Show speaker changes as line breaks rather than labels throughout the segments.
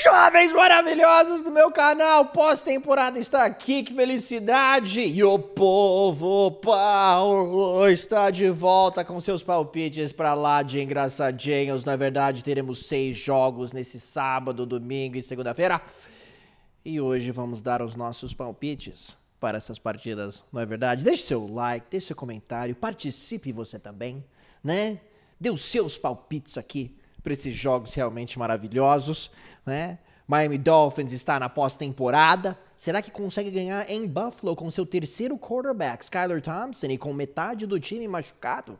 Jovens maravilhosos do meu canal, pós-temporada está aqui, que felicidade! E o povo Paulo está de volta com seus palpites para lá de engraçadinhos. Na verdade, teremos seis jogos nesse sábado, domingo e segunda-feira. E hoje vamos dar os nossos palpites para essas partidas, não é verdade? Deixe seu like, deixe seu comentário, participe você também, né? Dê os seus palpites aqui para esses jogos realmente maravilhosos, né? Miami Dolphins está na pós-temporada. Será que consegue ganhar em Buffalo com seu terceiro quarterback, Skyler Thompson, e com metade do time machucado?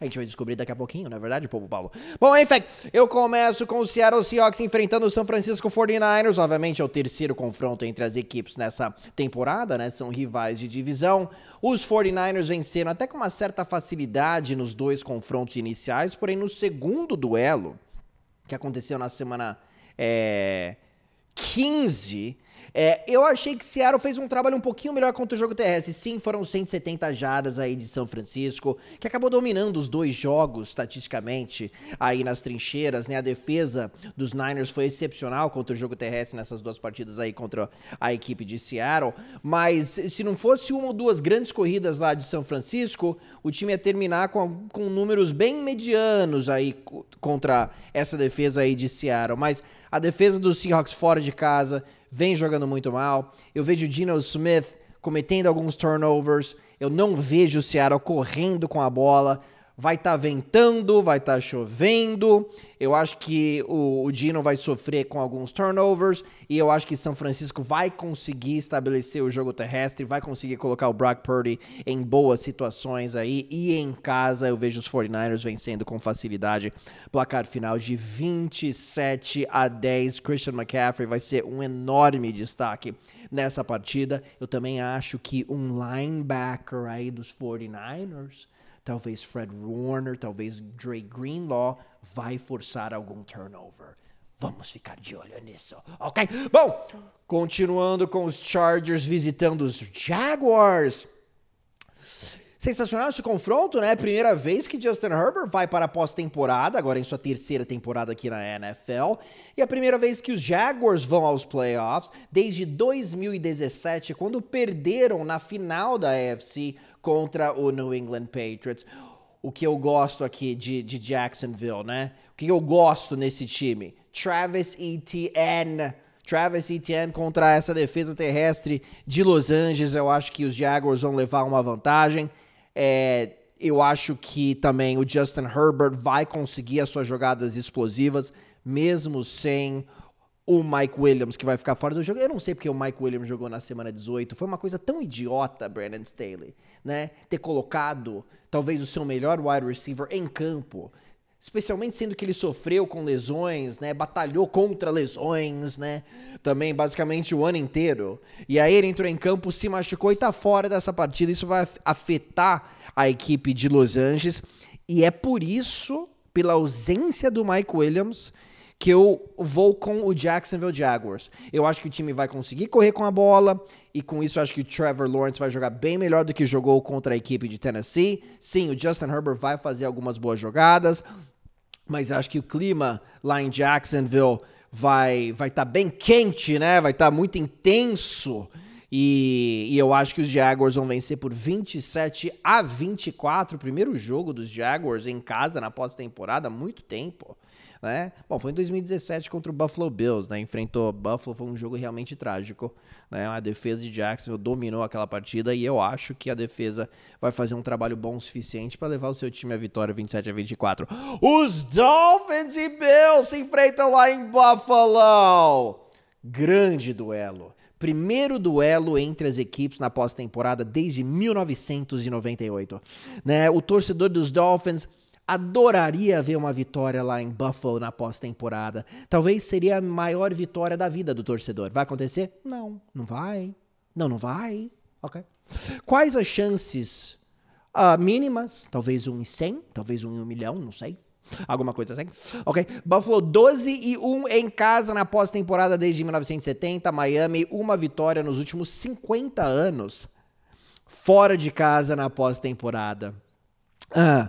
A gente vai descobrir daqui a pouquinho, não é verdade, povo Paulo? Bom, enfim, eu começo com o Seattle Seahawks enfrentando o São Francisco 49ers. Obviamente é o terceiro confronto entre as equipes nessa temporada, né? São rivais de divisão. Os 49ers venceram até com uma certa facilidade nos dois confrontos iniciais, porém no segundo duelo, que aconteceu na semana é, eh, 15 é, eu achei que Seattle fez um trabalho um pouquinho melhor contra o jogo terrestre. Sim, foram 170 jardas aí de São Francisco, que acabou dominando os dois jogos, estatisticamente, aí nas trincheiras, né? A defesa dos Niners foi excepcional contra o jogo terrestre nessas duas partidas aí contra a equipe de Seattle. Mas se não fosse uma ou duas grandes corridas lá de São Francisco, o time ia terminar com, com números bem medianos aí contra essa defesa aí de Seattle. Mas a defesa dos Seahawks fora de casa vem jogando muito mal. Eu vejo o Dino Smith cometendo alguns turnovers. Eu não vejo o Seattle correndo com a bola. Vai estar tá ventando, vai estar tá chovendo. Eu acho que o, o, Dino vai sofrer com alguns turnovers. E eu acho que São Francisco vai conseguir estabelecer o jogo terrestre, vai conseguir colocar o Brock Purdy em boas situações aí. E em casa eu vejo os 49ers vencendo com facilidade. Placar final de 27 a 10. Christian McCaffrey vai ser um enorme destaque nessa partida. Eu também acho que um linebacker aí dos 49ers, talvez Fred Warner, talvez Dre Greenlaw, vai forçar algum turnover. Vamos ficar de olho nisso, ok? Bom, continuando com os Chargers visitando os Jaguars. Sensacional esse confronto, né? Primeira vez que Justin Herbert vai para a pós-temporada, agora em sua terceira temporada aqui na NFL, e a primeira vez que os Jaguars vão aos playoffs desde 2017, quando perderam na final da AFC contra o New England Patriots. O que eu gosto aqui de, de Jacksonville, né? O que eu gosto nesse time? Travis Etienne. Travis Etienne contra essa defesa terrestre de Los Angeles. Eu acho que os Jaguars vão levar uma vantagem. É, eu acho que também o Justin Herbert vai conseguir as suas jogadas explosivas, mesmo sem o Mike Williams, que vai ficar fora do jogo. Eu não sei porque o Mike Williams jogou na semana 18. Foi uma coisa tão idiota, Brandon Staley, né? Ter colocado talvez o seu melhor wide receiver em campo especialmente sendo que ele sofreu com lesões, né? Batalhou contra lesões, né? Também basicamente o ano inteiro. E aí ele entrou em campo, se machucou e tá fora dessa partida. Isso vai afetar a equipe de Los Angeles e é por isso, pela ausência do Mike Williams, que eu vou com o Jacksonville Jaguars. Eu acho que o time vai conseguir correr com a bola e com isso acho que o Trevor Lawrence vai jogar bem melhor do que jogou contra a equipe de Tennessee. Sim, o Justin Herbert vai fazer algumas boas jogadas, mas acho que o clima lá em Jacksonville vai vai estar tá bem quente, né? Vai estar tá muito intenso. E, e, eu acho que os Jaguars vão vencer por 27 a 24. Primeiro jogo dos Jaguars em casa na pós-temporada, muito tempo. Né? Bom, foi em 2017 contra o Buffalo Bills, né? Enfrentou Buffalo, foi um jogo realmente trágico, né? A defesa de Jacksonville dominou aquela partida e eu acho que a defesa vai fazer um trabalho bom o suficiente para levar o seu time à vitória 27 a 24. Os Dolphins e Bills se enfrentam lá em Buffalo. Grande duelo. Primeiro duelo entre as equipes na pós-temporada desde 1998. Né? O torcedor dos Dolphins adoraria ver uma vitória lá em Buffalo na pós-temporada. Talvez seria a maior vitória da vida do torcedor. Vai acontecer? Não, não vai. Não, não vai. Ok. Quais as chances uh, mínimas? Talvez um em 100, talvez um em um milhão, não sei. Alguma coisa assim. Ok? Buffalo 12 e 1 em casa na pós-temporada desde 1970. Miami, uma vitória nos últimos 50 anos. Fora de casa na pós-temporada. Ah,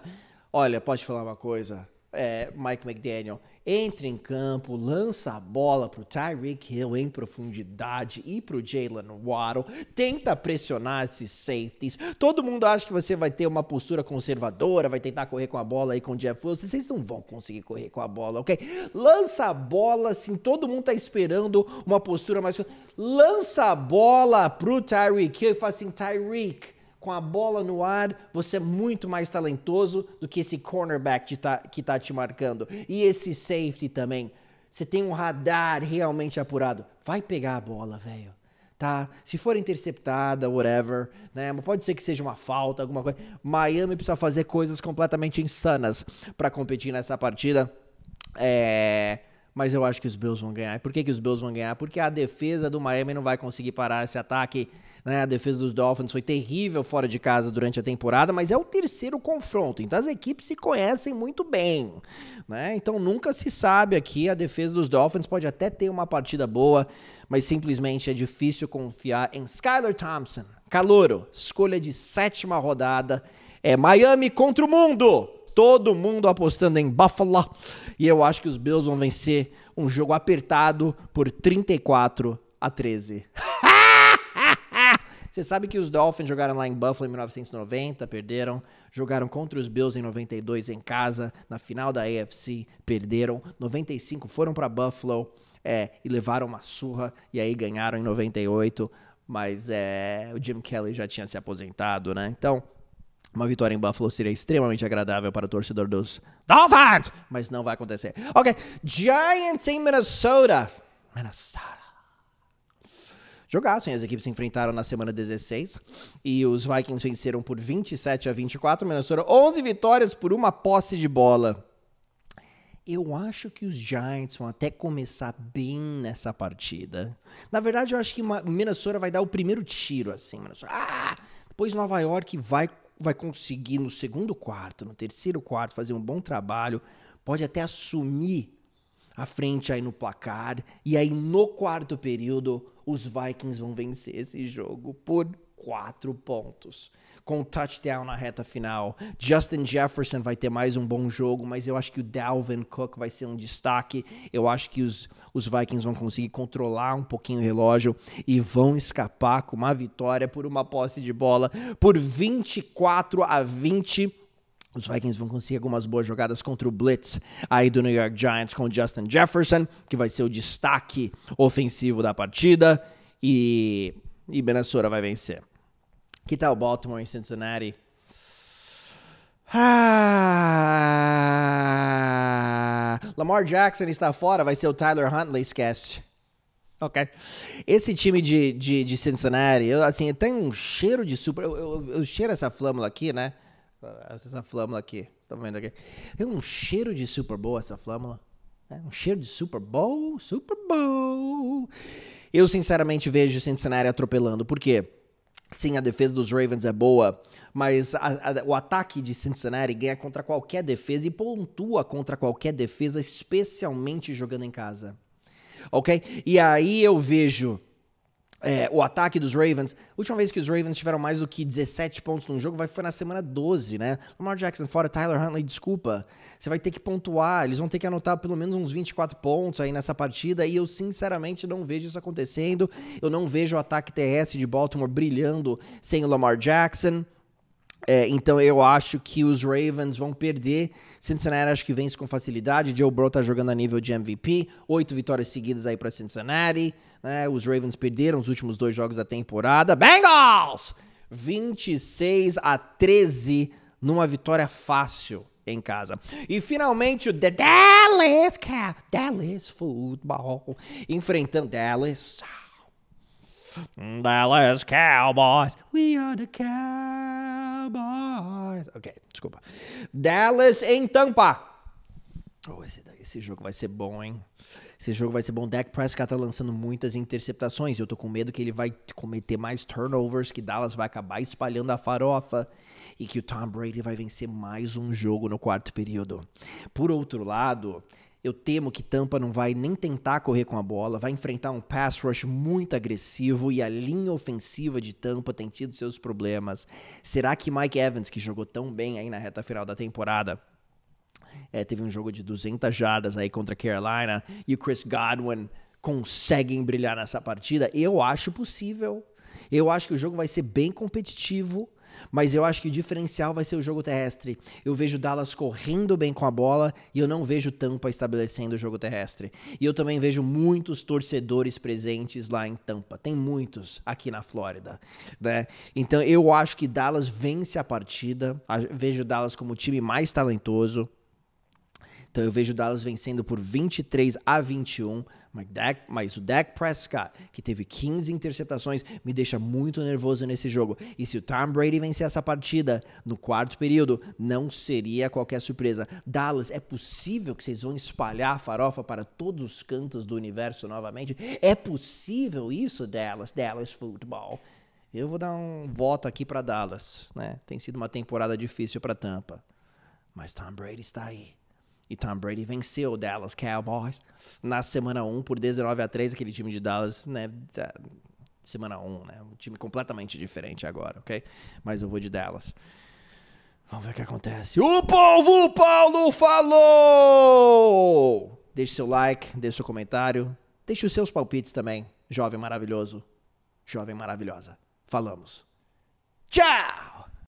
olha, pode falar uma coisa? É, Mike McDaniel entra em campo, lança a bola para o Tyreek Hill em profundidade e para o Jalen Waddle, tenta pressionar esses safeties. Todo mundo acha que você vai ter uma postura conservadora, vai tentar correr com a bola aí com o Jeff Wilson. Vocês não vão conseguir correr com a bola, ok? Lança a bola, assim, todo mundo tá esperando uma postura mais. Lança a bola pro Tyreek Hill e fala assim: Tyreek com a bola no ar, você é muito mais talentoso do que esse cornerback que tá, que tá te marcando. E esse safety também. Você tem um radar realmente apurado. Vai pegar a bola, velho. Tá? Se for interceptada, whatever, né? Pode ser que seja uma falta, alguma coisa. Miami precisa fazer coisas completamente insanas para competir nessa partida. É mas eu acho que os Bills vão ganhar. E por que, que os Bills vão ganhar? Porque a defesa do Miami não vai conseguir parar esse ataque. Né? A defesa dos Dolphins foi terrível fora de casa durante a temporada, mas é o terceiro confronto. Então as equipes se conhecem muito bem. Né? Então nunca se sabe aqui. A defesa dos Dolphins pode até ter uma partida boa, mas simplesmente é difícil confiar em Skyler Thompson. Calouro, escolha de sétima rodada. É Miami contra o mundo! todo mundo apostando em Buffalo. E eu acho que os Bills vão vencer um jogo apertado por 34 a 13. Você sabe que os Dolphins jogaram lá em Buffalo em 1990, perderam. Jogaram contra os Bills em 92 em casa, na final da AFC, perderam. 95 foram para Buffalo é, e levaram uma surra e aí ganharam em 98. Mas é, o Jim Kelly já tinha se aposentado, né? Então, uma vitória em Buffalo seria extremamente agradável para o torcedor dos Dolphins, mas não vai acontecer. Ok, Giants em Minnesota. Minnesota. Jogaço, sim, As equipes se enfrentaram na semana 16 e os Vikings venceram por 27 a 24. Minnesota, 11 vitórias por uma posse de bola. Eu acho que os Giants vão até começar bem nessa partida. Na verdade, eu acho que Minnesota vai dar o primeiro tiro, assim. Minnesota. Ah! Depois Nova York vai vai conseguir no segundo quarto, no terceiro quarto, fazer um bom trabalho, pode até assumir a frente aí no placar, e aí no quarto período os Vikings vão vencer esse jogo por quatro pontos com um touchdown na reta final. Justin Jefferson vai ter mais um bom jogo, mas eu acho que o Dalvin Cook vai ser um destaque. Eu acho que os, os Vikings vão conseguir controlar um pouquinho o relógio e vão escapar com uma vitória por uma posse de bola por 24 a 20. Os Vikings vão conseguir algumas boas jogadas contra o Blitz aí do New York Giants com o Justin Jefferson, que vai ser o destaque ofensivo da partida. E, e Minnesota vai vencer. Que tal Baltimore e Cincinnati? Ah, Lamar Jackson está fora, vai ser o Tyler Huntley, esquece. Ok. Esse time de, de, de Cincinnati, eu, assim, tem um cheiro de super. Eu, eu, eu cheiro essa flâmula aqui, né? Essa flâmula aqui. Tá vendo aqui? Tem um cheiro de Super Bowl essa flâmula. É um cheiro de Super Bowl, Super Bowl. Eu sinceramente vejo Cincinnati atropelando. Por quê? Sim, a defesa dos Ravens é boa, mas a, a, o ataque de Cincinnati ganha contra qualquer defesa e pontua contra qualquer defesa, especialmente jogando em casa. Ok? E aí eu vejo é, o ataque dos Ravens. A última vez que os Ravens tiveram mais do que 17 pontos num jogo foi na semana 12, né? Lamar Jackson fora, Tyler Huntley, desculpa. Você vai ter que pontuar, eles vão ter que anotar pelo menos uns 24 pontos aí nessa partida. E eu, sinceramente, não vejo isso acontecendo. Eu não vejo o ataque terrestre de Baltimore brilhando sem o Lamar Jackson. É, então eu acho que os Ravens vão perder. Cincinnati acho que vence com facilidade. Joe Burrow tá jogando a nível de MVP. Oito vitórias seguidas aí para Cincinnati. Né? Os Ravens perderam os últimos dois jogos da temporada. Bengals! 26 a 13 numa vitória fácil em casa. E finalmente o The Dallas, Dallas Football enfrentando Dallas. Dallas Cowboys. We are the Cowboys. Ok, desculpa. Dallas em Tampa. Oh, esse, esse, jogo vai ser bom, hein? Esse jogo vai ser bom. Dak Prescott tá lançando muitas interceptações. Eu tô com medo que ele vai cometer mais turnovers, que Dallas vai acabar espalhando a farofa e que o Tom Brady vai vencer mais um jogo no quarto período. Por outro lado, eu temo que Tampa não vai nem tentar correr com a bola, vai enfrentar um pass rush muito agressivo e a linha ofensiva de Tampa tem tido seus problemas. Será que Mike Evans, que jogou tão bem aí na reta final da temporada, é, teve um jogo de 200 jardas aí contra a Carolina e o Chris Godwin conseguem brilhar nessa partida? Eu acho possível. Eu acho que o jogo vai ser bem competitivo. Mas eu acho que o diferencial vai ser o jogo terrestre. Eu vejo Dallas correndo bem com a bola e eu não vejo Tampa estabelecendo o jogo terrestre. E eu também vejo muitos torcedores presentes lá em Tampa. Tem muitos aqui na Flórida, né? Então eu acho que Dallas vence a partida. Vejo Dallas como o time mais talentoso. Então eu vejo o Dallas vencendo por 23 a 21. Mas, Dak, mas o Dak Prescott, que teve 15 interceptações, me deixa muito nervoso nesse jogo. E se o Tom Brady vencer essa partida no quarto período, não seria qualquer surpresa. Dallas, é possível que vocês vão espalhar a farofa para todos os cantos do universo novamente? É possível isso, Dallas? Dallas Football. Eu vou dar um voto aqui para Dallas, né? Tem sido uma temporada difícil para Tampa. Mas Tom Brady está aí e Tom Brady venceu o Dallas Cowboys na semana 1 por 19 a 3, aquele time de Dallas, né? Da semana 1, né? Um time completamente diferente agora, ok? Mas eu vou de Dallas. Vamos ver o que acontece. O povo Paulo falou! Deixe seu like, deixe seu comentário, deixe os seus palpites também, jovem maravilhoso, jovem maravilhosa. Falamos. Tchau!